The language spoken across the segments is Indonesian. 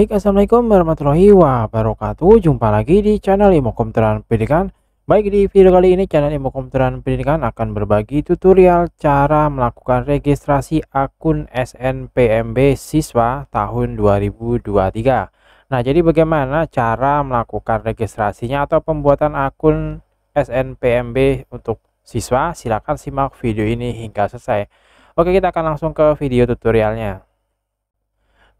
Baik, Assalamualaikum warahmatullahi wabarakatuh. Jumpa lagi di channel Imo Komputeran Pendidikan. Baik, di video kali ini channel Imo Komputeran Pendidikan akan berbagi tutorial cara melakukan registrasi akun SNPMB siswa tahun 2023. Nah, jadi bagaimana cara melakukan registrasinya atau pembuatan akun SNPMB untuk siswa? Silahkan simak video ini hingga selesai. Oke, kita akan langsung ke video tutorialnya.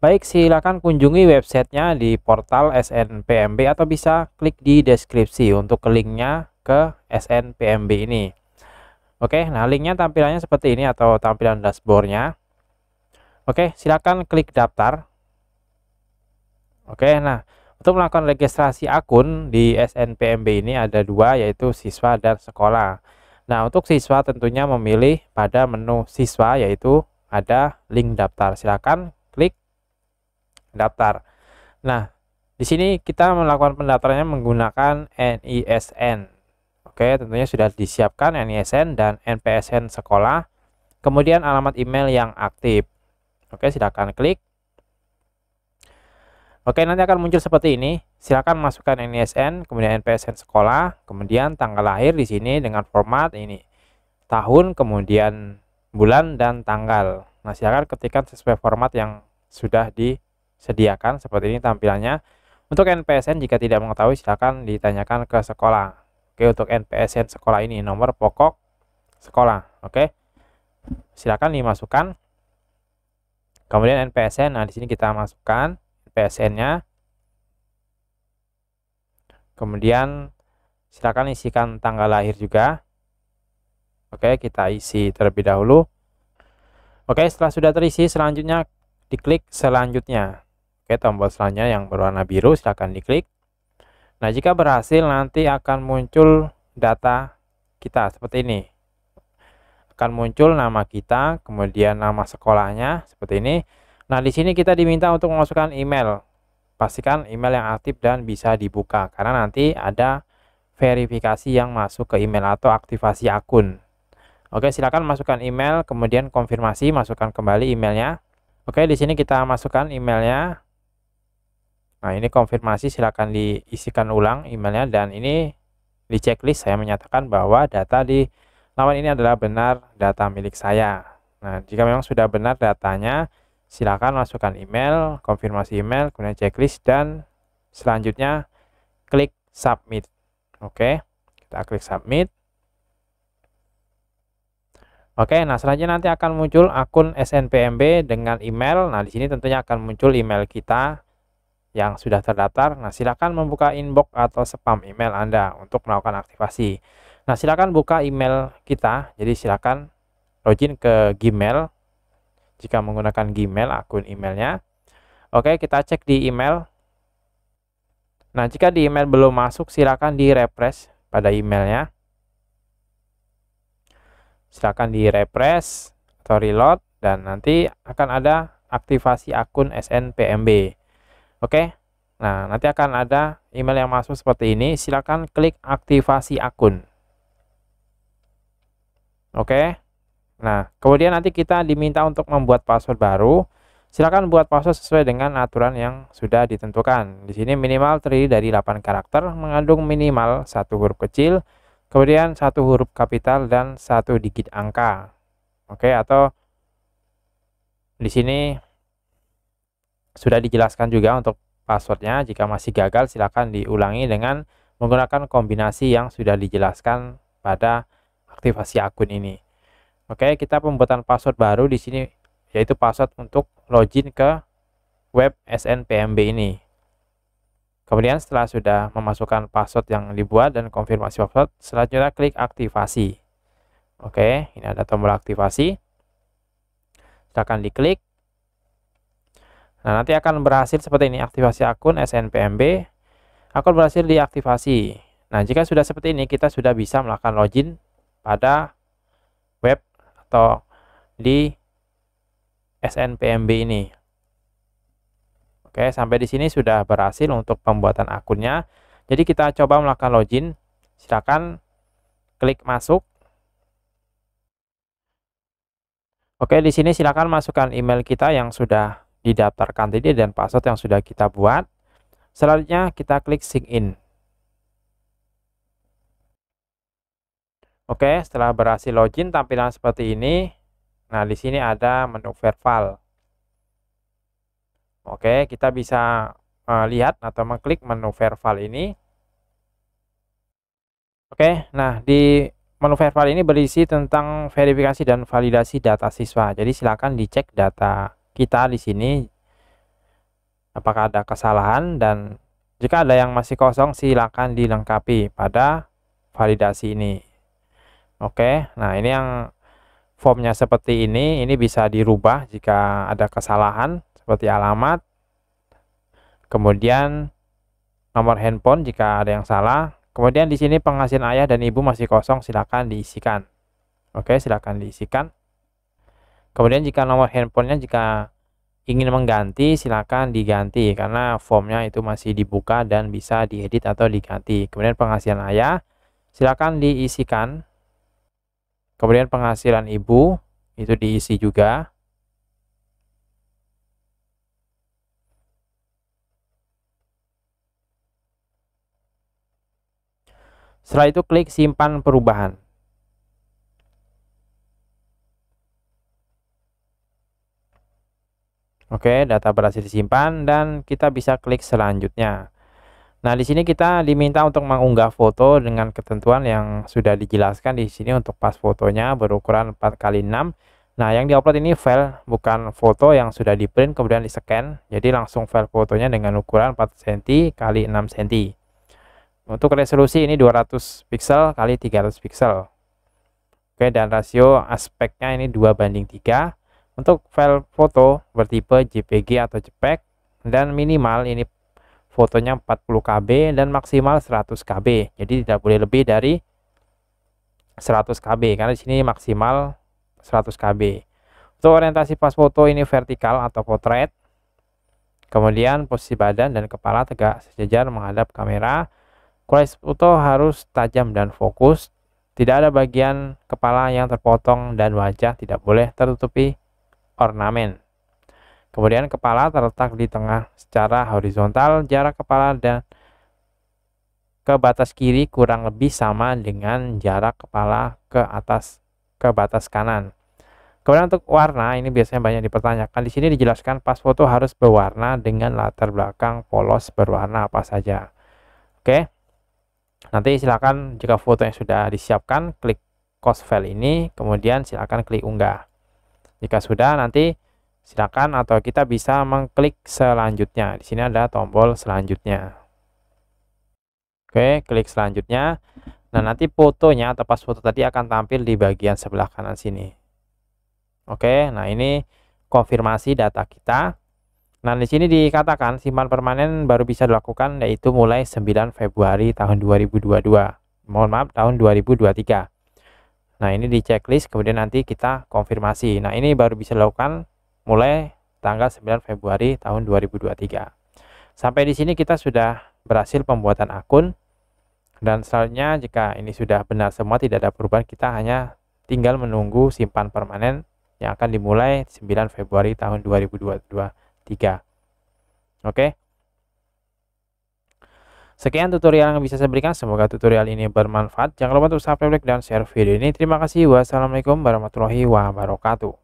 Baik, silakan kunjungi websitenya di portal SNPMB atau bisa klik di deskripsi untuk linknya ke SNPMB ini. Oke, nah linknya tampilannya seperti ini atau tampilan dashboardnya. Oke, silakan klik daftar. Oke, nah untuk melakukan registrasi akun di SNPMB ini ada dua yaitu siswa dan sekolah. Nah untuk siswa tentunya memilih pada menu siswa yaitu ada link daftar. Silakan daftar. Nah, di sini kita melakukan pendaftarannya menggunakan NISN. Oke, tentunya sudah disiapkan NISN dan NPSN sekolah. Kemudian alamat email yang aktif. Oke, silakan klik. Oke, nanti akan muncul seperti ini. Silakan masukkan NISN, kemudian NPSN sekolah, kemudian tanggal lahir di sini dengan format ini. Tahun, kemudian bulan dan tanggal. Nah, silakan ketikkan sesuai format yang sudah di sediakan seperti ini tampilannya. Untuk NPSN jika tidak mengetahui silakan ditanyakan ke sekolah. Oke, untuk NPSN sekolah ini nomor pokok sekolah, oke. Silakan dimasukkan. Kemudian NPSN, nah di sini kita masukkan NPSN-nya. Kemudian silakan isikan tanggal lahir juga. Oke, kita isi terlebih dahulu. Oke, setelah sudah terisi, selanjutnya diklik selanjutnya. Oke, tombol selanjutnya yang berwarna biru silahkan diklik. Nah, jika berhasil nanti akan muncul data kita seperti ini. Akan muncul nama kita, kemudian nama sekolahnya seperti ini. Nah, di sini kita diminta untuk memasukkan email. Pastikan email yang aktif dan bisa dibuka karena nanti ada verifikasi yang masuk ke email atau aktivasi akun. Oke, silakan masukkan email, kemudian konfirmasi, masukkan kembali emailnya. Oke, di sini kita masukkan emailnya. Nah, ini konfirmasi silakan diisikan ulang emailnya dan ini di checklist saya menyatakan bahwa data di laman ini adalah benar data milik saya. Nah, jika memang sudah benar datanya, silakan masukkan email, konfirmasi email, kemudian checklist dan selanjutnya klik submit. Oke, kita klik submit. Oke, nah selanjutnya nanti akan muncul akun SNPMB dengan email. Nah, di sini tentunya akan muncul email kita yang sudah terdaftar, nah silakan membuka inbox atau spam email Anda untuk melakukan aktivasi. Nah silakan buka email kita, jadi silakan login ke Gmail jika menggunakan Gmail akun emailnya. Oke, kita cek di email. Nah, jika di email belum masuk, silakan di refresh pada emailnya. Silakan di refresh atau reload dan nanti akan ada aktivasi akun SNPMB. Oke. Nah, nanti akan ada email yang masuk seperti ini. Silakan klik aktivasi akun. Oke. Nah, kemudian nanti kita diminta untuk membuat password baru. Silakan buat password sesuai dengan aturan yang sudah ditentukan. Di sini minimal terdiri dari 8 karakter, mengandung minimal satu huruf kecil, kemudian satu huruf kapital dan satu digit angka. Oke, atau di sini sudah dijelaskan juga untuk passwordnya. Jika masih gagal, silakan diulangi dengan menggunakan kombinasi yang sudah dijelaskan pada aktivasi akun ini. Oke, kita pembuatan password baru di sini yaitu password untuk login ke web SNPMB ini. Kemudian setelah sudah memasukkan password yang dibuat dan konfirmasi password, selanjutnya klik aktivasi. Oke, ini ada tombol aktivasi. Silakan diklik. Nah, nanti akan berhasil seperti ini, aktivasi akun SNPMB. Akun berhasil diaktifasi. Nah, jika sudah seperti ini, kita sudah bisa melakukan login pada web atau di SNPMB ini. Oke, sampai di sini sudah berhasil untuk pembuatan akunnya. Jadi kita coba melakukan login. Silakan klik masuk. Oke, di sini silakan masukkan email kita yang sudah di didaftarkan tadi dan password yang sudah kita buat. Selanjutnya kita klik sign in. Oke, setelah berhasil login tampilan seperti ini. Nah, di sini ada menu verval. Oke, kita bisa uh, lihat atau mengklik menu verval ini. Oke, nah di menu verval ini berisi tentang verifikasi dan validasi data siswa. Jadi silakan dicek data kita di sini apakah ada kesalahan dan jika ada yang masih kosong silakan dilengkapi pada validasi ini. Oke, nah ini yang formnya seperti ini, ini bisa dirubah jika ada kesalahan seperti alamat, kemudian nomor handphone jika ada yang salah, kemudian di sini penghasilan ayah dan ibu masih kosong silakan diisikan. Oke, silakan diisikan kemudian jika nomor handphonenya jika ingin mengganti silakan diganti karena formnya itu masih dibuka dan bisa diedit atau diganti kemudian penghasilan ayah silakan diisikan kemudian penghasilan ibu itu diisi juga setelah itu klik simpan perubahan Oke, data berhasil disimpan dan kita bisa klik selanjutnya. Nah, di sini kita diminta untuk mengunggah foto dengan ketentuan yang sudah dijelaskan di sini untuk pas fotonya berukuran 4x6. Nah, yang diupload ini file bukan foto yang sudah di-print kemudian di-scan. Jadi langsung file fotonya dengan ukuran 4 cm x 6 cm. Untuk resolusi ini 200 pixel kali 300 pixel. Oke, dan rasio aspeknya ini 2 banding 3. Untuk file foto bertipe JPG atau JPEG dan minimal ini fotonya 40 KB dan maksimal 100 KB. Jadi tidak boleh lebih dari 100 KB karena di sini maksimal 100 KB. Untuk orientasi pas foto ini vertikal atau potret. Kemudian posisi badan dan kepala tegak sejajar menghadap kamera. Kualitas foto harus tajam dan fokus. Tidak ada bagian kepala yang terpotong dan wajah tidak boleh tertutupi ornamen. Kemudian kepala terletak di tengah secara horizontal, jarak kepala dan ke batas kiri kurang lebih sama dengan jarak kepala ke atas ke batas kanan. Kemudian untuk warna ini biasanya banyak dipertanyakan. Di sini dijelaskan pas foto harus berwarna dengan latar belakang polos berwarna apa saja. Oke. Nanti silakan jika foto yang sudah disiapkan klik cost file ini, kemudian silakan klik unggah. Jika sudah, nanti silakan atau kita bisa mengklik selanjutnya. Di sini ada tombol selanjutnya. Oke, klik selanjutnya. Nah, nanti fotonya atau pas foto tadi akan tampil di bagian sebelah kanan sini. Oke, nah ini konfirmasi data kita. Nah, di sini dikatakan simpan permanen baru bisa dilakukan yaitu mulai 9 Februari tahun 2022. Mohon maaf, tahun 2023. Nah, ini di checklist kemudian nanti kita konfirmasi. Nah, ini baru bisa dilakukan mulai tanggal 9 Februari tahun 2023. Sampai di sini kita sudah berhasil pembuatan akun dan selanjutnya jika ini sudah benar semua tidak ada perubahan kita hanya tinggal menunggu simpan permanen yang akan dimulai 9 Februari tahun 2023. Oke. Sekian tutorial yang bisa saya berikan. Semoga tutorial ini bermanfaat. Jangan lupa untuk subscribe, dan share video ini. Terima kasih. Wassalamualaikum warahmatullahi wabarakatuh.